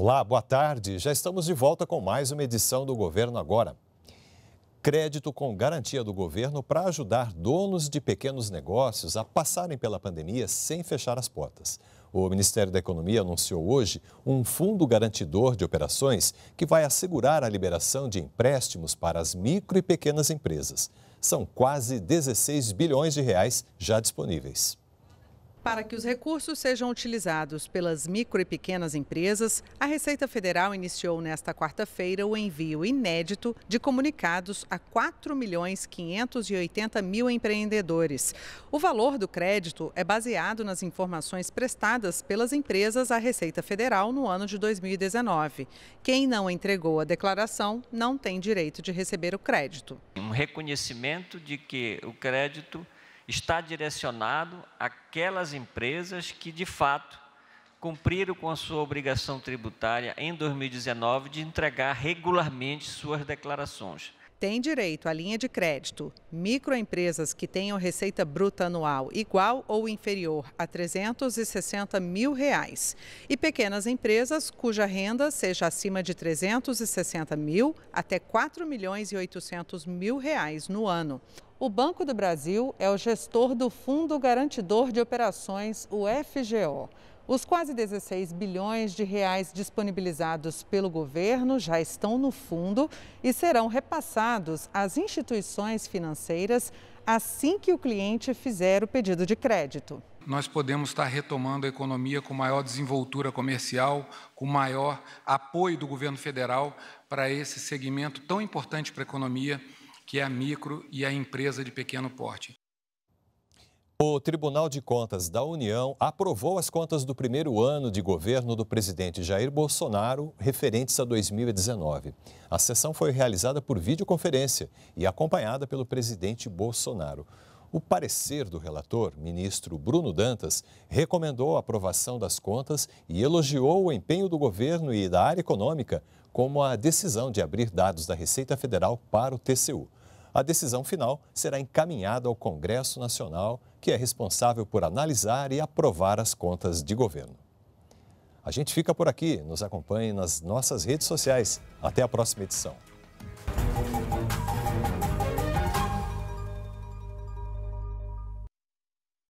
Olá, boa tarde. Já estamos de volta com mais uma edição do Governo Agora. Crédito com garantia do governo para ajudar donos de pequenos negócios a passarem pela pandemia sem fechar as portas. O Ministério da Economia anunciou hoje um fundo garantidor de operações que vai assegurar a liberação de empréstimos para as micro e pequenas empresas. São quase 16 bilhões de reais já disponíveis. Para que os recursos sejam utilizados pelas micro e pequenas empresas, a Receita Federal iniciou nesta quarta-feira o envio inédito de comunicados a 4 milhões 580 mil empreendedores. O valor do crédito é baseado nas informações prestadas pelas empresas à Receita Federal no ano de 2019. Quem não entregou a declaração não tem direito de receber o crédito. Um reconhecimento de que o crédito está direcionado àquelas empresas que, de fato, cumpriram com a sua obrigação tributária em 2019 de entregar regularmente suas declarações tem direito à linha de crédito microempresas que tenham receita bruta anual igual ou inferior a 360 mil reais e pequenas empresas cuja renda seja acima de 360 mil até 4 milhões e 800 mil reais no ano. O Banco do Brasil é o gestor do Fundo Garantidor de Operações, o FGO. Os quase 16 bilhões de reais disponibilizados pelo governo já estão no fundo e serão repassados às instituições financeiras assim que o cliente fizer o pedido de crédito. Nós podemos estar retomando a economia com maior desenvoltura comercial, com maior apoio do governo federal para esse segmento tão importante para a economia que é a micro e a empresa de pequeno porte. O Tribunal de Contas da União aprovou as contas do primeiro ano de governo do presidente Jair Bolsonaro referentes a 2019. A sessão foi realizada por videoconferência e acompanhada pelo presidente Bolsonaro. O parecer do relator, ministro Bruno Dantas, recomendou a aprovação das contas e elogiou o empenho do governo e da área econômica, como a decisão de abrir dados da Receita Federal para o TCU. A decisão final será encaminhada ao Congresso Nacional, que é responsável por analisar e aprovar as contas de governo. A gente fica por aqui. Nos acompanhe nas nossas redes sociais. Até a próxima edição.